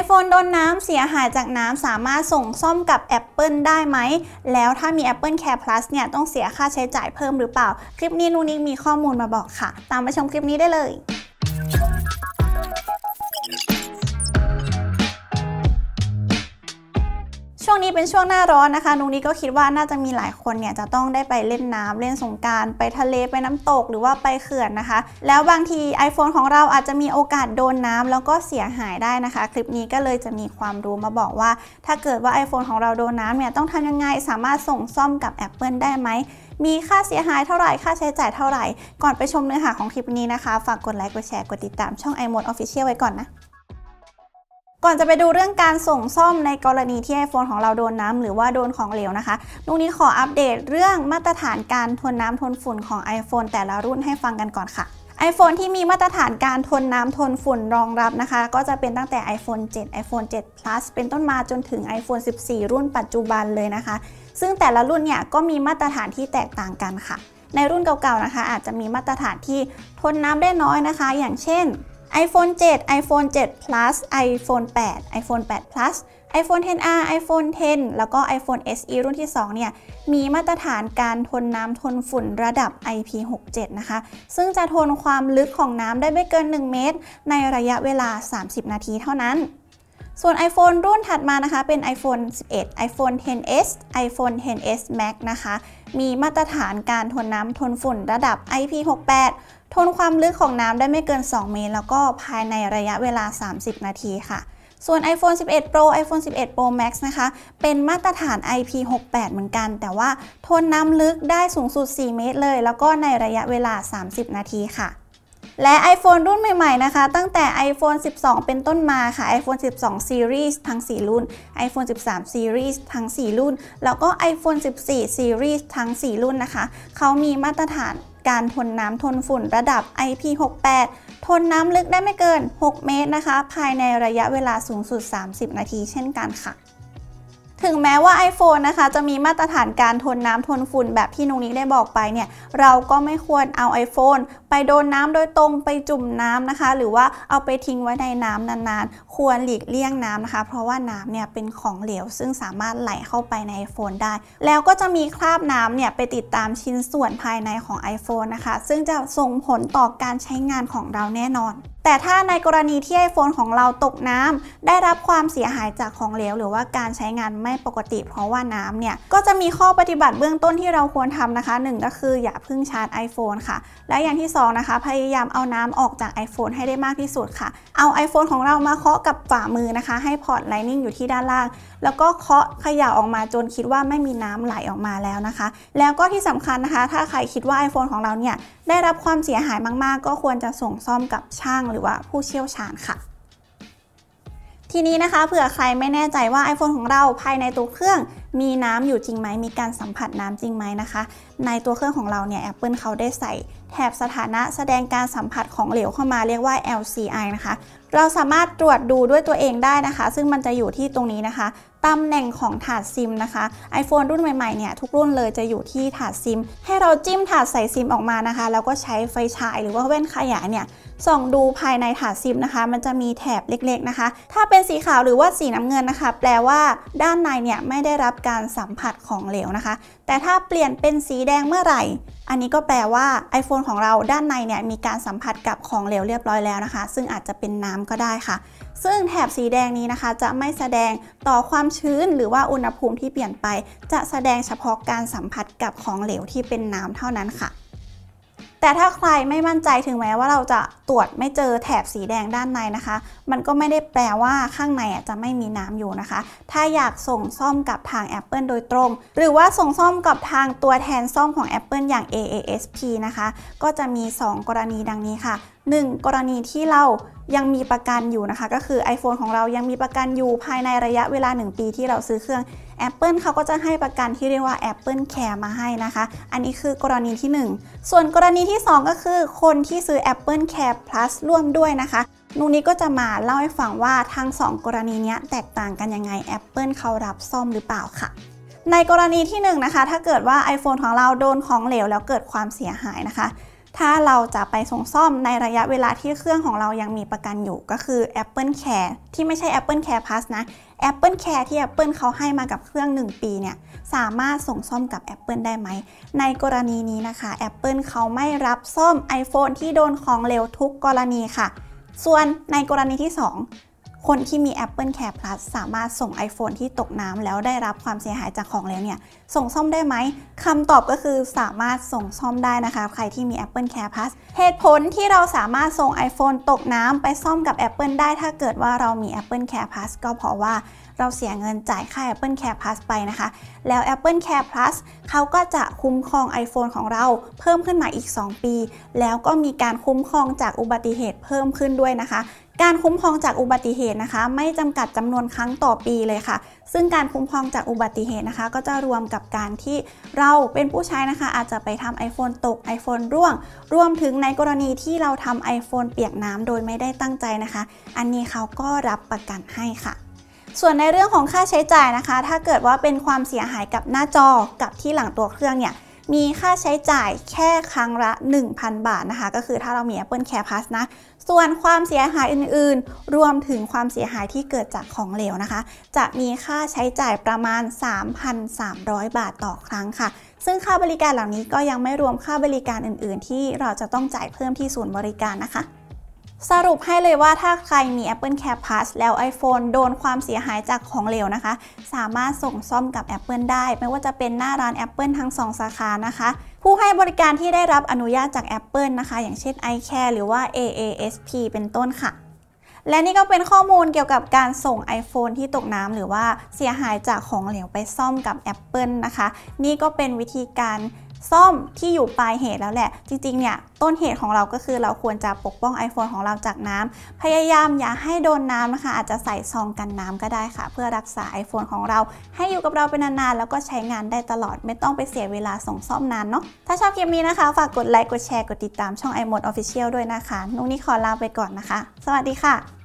iPhone โดนน้ำเสียหายจากน้ำ สามารถส่งซ่อมกับ Apple ได้ไหม แล้วถ้ามี Apple Care Plus เนี่ย ต้องเสียค่าใช้จ่ายเพิ่มหรือเปล่าคลิปนี้นูนิกมีข้อมูลมาบอกค่ะ ตามไปชมคลิปนี้ได้เลยนี้เป็นช่วงหน้าร้อนนะคะนุงนี้ ก็คิดว่าน่าจะมีหลายคนเนี่ยจะต้องได้ไปเล่นน้ำ เล่นสงการไปทะเลไปน้ำตกหรือว่าไปเขื่อนนะคะ แล้วบางที iPhone ของเราอาจจะมีโอกาสโดนน้ำแล้วก็เสียหายได้นะคะ คลิปนี้ก็เลยจะมีความรู้มาบอกว่า ถ้าเกิดว่า iPhone ของเราโดนน้ำเนี่ยต้องทำยังไง สามารถส่งซ่อมกับ Apple ได้ไหม มีค่าเสียหายเท่าไหร่ ค่าใช้จ่ายเท่าไหร่ ก่อนไปชมเนื้อหาของคลิปนี้นะคะ ฝากกดไลค์กดแชร์กดติดตามช่อง iMode Official ไว้ก่อนนะก่อนจะไปดูเรื่องการส่งซ่อมในกรณีที่ iPhone ของเราโดนน้ำหรือว่าโดนของเหลวนะคะนุงนี้ขออัปเดตเรื่องมาตรฐานการทนน้ำทนฝุ่นของ iPhone แต่ละรุ่นให้ฟังกันก่อนค่ะ iPhone ที่มีมาตรฐานการทนน้ำทนฝุ่นรองรับนะคะ ก็จะเป็นตั้งแต่ iPhone 7 iPhone 7 Plus เป็นต้นมาจนถึง iPhone 14 รุ่นปัจจุบันเลยนะคะ ซึ่งแต่ละรุ่นเนี่ย ก็มีมาตรฐานที่แตกต่างกันค่ะ ในรุ่นเก่าๆนะคะ อาจจะมีมาตรฐานที่ทนน้ำได้น้อยนะคะ อย่างเช่น iPhone 7 iPhone 7 plus iPhone 8 iPhone 8 plus iPhone 10R iPhone 10แล้วก็ iPhone SE รุ่นที่2เนี่ย มีมาตรฐานการทนน้ำทนฝุ่นระดับ IP67 นะคะ ซึ่งจะทนความลึกของน้ำได้ไม่เกิน 1 เมตร ในระยะเวลา 30 นาทีเท่านั้น ส่วน iPhone รุ่นถัดมานะคะ เป็น iPhone 11 iPhone 10s iPhone 10s Max นะคะมีมาตรฐานการทนน้ำทนฝุ่นระดับ IP68 ทนความลึกของน้ำได้ไม่เกิน 2 เมตรแล้วก็ภายในระยะเวลา 30 นาทีค่ะ ส่วน iPhone 11 Pro iPhone 11 Pro Max นะคะ เป็นมาตรฐาน IP68 เหมือนกัน แต่ว่าทนน้ำลึกได้สูงสุด 4 เมตรเลย แล้วก็ในระยะเวลา 30 นาทีค่ะและ iPhone รุ่นใหม่ ๆนะคะ ตั้งแต่ iPhone 12 เป็นต้นมาค่ะ iPhone 12 Series ทั้ง 4 รุ่น iPhone 13 Series ทั้ง 4 รุ่น แล้วก็ iPhone 14 Series ทั้ง 4 รุ่นนะคะ เขามีมาตรฐานการทนน้ำทนฝุ่นระดับ IP68 ทนน้ำลึกได้ไม่เกิน 6 เมตรนะคะ ภายในระยะเวลาสูงสุด 30 นาทีเช่นกันค่ะถึงแม้ว่า iPhone นะคะจะมีมาตรฐานการทนน้ำทนฝุ่นแบบที่นุงนีกได้บอกไปเนี่ยเราก็ไม่ควรเอา iPhone ไปโดนน้ำโดยตรงไปจุ่มน้ำนะคะ หรือว่าเอาไปทิ้งไว้ในน้ำนานๆ ควรหลีกเลี่ยงน้ำนะคะ เพราะว่าน้ำเนี่ยเป็นของเหลวซึ่งสามารถไหลเข้าไปใน iPhone ได้ แล้วก็จะมีคราบน้ำเนี่ยไปติดตามชิ้นส่วนภายในของ iPhone นะคะ ซึ่งจะส่งผลต่อการใช้งานของเราแน่นอนแต่ถ้าในกรณีที่ iPhone ของเราตกน้ำ ได้รับความเสียหายจากของเหลว หรือว่าการใช้งานไม่ปกติเพราะว่าน้ำเนี่ย ก็จะมีข้อปฏิบัติเบื้องต้นที่เราควรทำนะคะ 1 ก็คือ อย่าพึ่งชาร์จ iPhone ค่ะ และอย่างที่2นะคะพยายามเอาน้ำออกจาก iPhone ให้ได้มากที่สุดค่ะ เอา iPhone ของเรามาเคาะกับฝ่ามือนะคะ ให้พอร์ตไลนิ่งอยู่ที่ด้านล่าง แล้วก็เคาะขย่าออกมาจนคิดว่าไม่มีน้ำไหลออกมาแล้วนะคะ แล้วก็ที่สำคัญนะคะ ถ้าใครคิดว่า iPhone ของเราเนี่ยได้รับความเสียหายมาก ๆ ก็ควรจะส่งซ่อมกับช่างหรือว่าผู้เชี่ยวชาญค่ะ ทีนี้นะคะเผื่อใครไม่แน่ใจว่า iPhone ของเราภายในตัวเครื่อง มีน้ำอยู่จริงไหม มีการสัมผัสน้ำจริงไหมนะคะ ในตัวเครื่องของเราเนี่ย Apple เขาได้ใส่ แถบสถานะแสดงการสัมผัสของเหลวเข้ามาเรียกว่า LCI นะคะเราสามารถตรวจดูด้วยตัวเองได้นะคะ ซึ่งมันจะอยู่ที่ตรงนี้นะคะ ตำแหน่งของถาดซิมนะคะ iPhone รุ่นใหม่ๆเนี่ยทุกรุ่นเลยจะอยู่ที่ถาดซิม ให้เราจิ้มถาดใส่ซิมออกมานะคะ แล้วก็ใช้ไฟฉายหรือว่าแว่นขยายเนี่ยส่องดูภายในถาดซิมนะคะ มันจะมีแถบเล็กๆนะคะ ถ้าเป็นสีขาวหรือว่าสีน้ำเงินนะคะ แปลว่าด้านในเนี่ยไม่ได้รับการสัมผัสของเหลวนะคะ แต่ถ้าเปลี่ยนเป็นสีแดงเมื่อไหร่อันนี้ก็แปลว่า iPhone ของเราด้านในเนี่ยมีการสัมผัสกับของเหลวเรียบร้อยแล้วนะคะ ซึ่งอาจจะเป็นน้ำก็ได้ค่ะ ซึ่งแถบสีแดงนี้นะคะ จะไม่แสดงต่อความชื้นหรือว่าอุณหภูมิที่เปลี่ยนไป จะแสดงเฉพาะการสัมผัสกับของเหลวที่เป็นน้ำเท่านั้นค่ะแต่ถ้าใครไม่มั่นใจถึงแม้ว่าเราจะตรวจไม่เจอแถบสีแดงด้านในนะคะ มันก็ไม่ได้แปลว่าข้างในจะไม่มีน้ำอยู่นะคะ ถ้าอยากส่งซ่อมกับทาง Apple โดยตรง หรือว่าส่งซ่อมกับทางตัวแทนซ่อมของ Apple อย่าง AASP นะคะ ก็จะมี 2 กรณีดังนี้ค่ะ 1. กรณีที่เรายังมีประกันอยู่นะคะก็คือ iPhone ของเรายังมีประกันอยู่ภายในระยะเวลา 1 ปีที่เราซื้อเครื่อง Apple เขาก็จะให้ประกันที่เรียกว่า Apple Care มาให้นะคะ อันนี้คือกรณีที่ 1 ส่วนกรณีที่ 2 ก็คือ คนที่ซื้อ Apple Care Plus ร่วมด้วยนะคะ นูนี้ก็จะมาเล่าให้ฟังว่าทั้ง 2 กรณีนี้แตกต่างกันยังไง Apple เขารับซ่อมหรือเปล่าค่ะ ในกรณีที่1นนะคะถ้าเกิดว่า iPhone ของเราโดนของเหลวแล้วเกิดความเสียหายนะคะถ้าเราจะไปส่งซ่อมในระยะเวลาที่เครื่องของเรายังมีประกันอยู่ ก็คือ Apple Care ที่ไม่ใช่ Apple Care Plus นะ Apple Care ที่ Apple เขาให้มากับเครื่อง 1 ปีเนี่ยสามารถส่งซ่อมกับ Apple ได้ไหม ในกรณีนี้นะคะ Apple เขาไม่รับซ่อม iPhone ที่โดนของเลวทุกกรณีค่ะ ส่วนในกรณีที่ 2คนที่มี Apple Care Plus สามารถส่ง iPhone ที่ตกน้ำ แล้วได้รับความเสียหายจากของแล้วเนี่ย ส่งซ่อมได้ไหมคำตอบก็คือสามารถส่งซ่อมได้นะคะ ใครที่มี Apple Care Plus เหตุผลที่เราสามารถส่ง iPhone ตกน้ำไปซ่อมกับ Apple ได้ถ้าเกิดว่าเรามี Apple Care Plus ก็เพราะว่าเราเสียเงินจ่ายค่า Apple Care Plus ไปนะคะ แล้ว Apple Care Plus เขาก็จะคุ้มครอง iPhone ของเราเพิ่มขึ้นมาอีก 2 ปี แล้วก็มีการคุ้มครองจากอุบัติเหตุเพิ่มขึ้นด้วยนะคะการคุ้มครองจากอุบัติเหตุนะคะ ไม่จำกัดจำนวนครั้งต่อปีเลยค่ะ ซึ่งการคุ้มครองจากอุบัติเหตุนะคะ ก็จะรวมกับการที่เราเป็นผู้ใช้นะคะ อาจจะไปทำ iPhone ตก iPhone ร่วง รวมถึงในกรณีที่เราทำ iPhone เปียกน้ำโดยไม่ได้ตั้งใจนะคะ อันนี้เขาก็รับประกันให้ค่ะ ส่วนในเรื่องของค่าใช้จ่ายนะคะ ถ้าเกิดว่าเป็นความเสียหายกับหน้าจอกับที่หลังตัวเครื่องเนี่ยมีค่าใช้จ่ายแค่ครั้งละ 1,000 บาทนะคะ ก็คือถ้าเรามี Apple Care Plus นะ ส่วนความเสียหายอื่นๆ รวมถึงความเสียหายที่เกิดจากของเหลวนะคะ จะมีค่าใช้จ่ายประมาณ 3,300 บาทต่อครั้งค่ะ ซึ่งค่าบริการเหล่านี้ก็ยังไม่รวมค่าบริการอื่นๆ ที่เราจะต้องจ่ายเพิ่มที่ศูนย์บริการนะคะสรุปให้เลยว่าถ้าใครมี Apple Care Plus แล้ว iPhone โดนความเสียหายจากของเหลวนะคะ สามารถส่งซ่อมกับ Apple ได้ ไม่ว่าจะเป็นหน้าร้าน Apple ทั้ง 2 สาขานะคะ ผู้ให้บริการที่ได้รับอนุญาตจาก Apple นะคะ อย่างเช่น iCare หรือว่า AASP เป็นต้นค่ะ และนี่ก็เป็นข้อมูลเกี่ยวกับการส่ง iPhone ที่ตกน้ำหรือว่าเสียหายจากของเหลวไปซ่อมกับ Apple นะคะ นี่ก็เป็นวิธีการซ่อมที่อยู่ปลายเหตุแล้วแหละ จริงๆ เนี่ยต้นเหตุของเราก็คือเราควรจะปกป้อง iPhone ของเราจากน้ำ พยายามอย่าให้โดนน้ำนะคะ อาจจะใส่ซองกันน้ำก็ได้ค่ะ เพื่อรักษา iPhone ของเรา ให้อยู่กับเราเป็นนานๆ แล้วก็ใช้งานได้ตลอด ไม่ต้องไปเสียเวลาส่งซ่อมนานเนาะถ้าชอบคลิปนี้นะคะ ฝากกดไลค์กดแชร์กดติดตามช่อง iMode Official ด้วยนะคะนุ้งนี่ขอลาไปก่อนนะคะ สวัสดีค่ะ